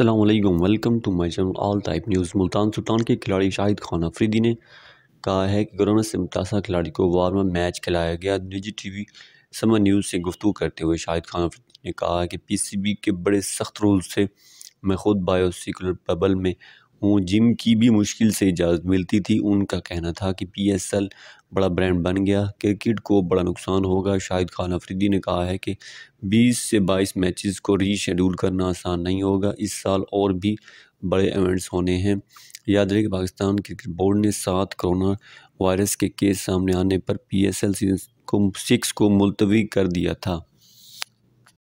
Aslam welcome to my channel all type news Multan Sultan के खिलाड़ी शाहिद खान अफरीदी ने कहा है कि कोरोना से मुतासर खिलाड़ी को वार्म मैच खिलाया गया निजी टी वी समर न्यूज़ से गुफ्तु करते हुए शाहिद खान अफरीदी ने कहा कि पी सी बी के बड़े सख्त रूल से मैं खुद बायोसिकुलर बबल में जिम की भी मुश्किल से इजाज़त मिलती थी उनका कहना था कि पी एस एल बड़ा ब्रांड बन गया क्रिकेट को बड़ा नुकसान होगा शाहिद खान अफरीदी ने कहा है कि 20 से 22 मैचेस को रीशेड्यूल करना आसान नहीं होगा इस साल और भी बड़े इवेंट्स होने हैं याद रहे कि पाकिस्तान क्रिकेट बोर्ड ने सात कोरोना वायरस के केस सामने आने पर पी एस एल सीजन को सिक्स को मुलतवी कर दिया था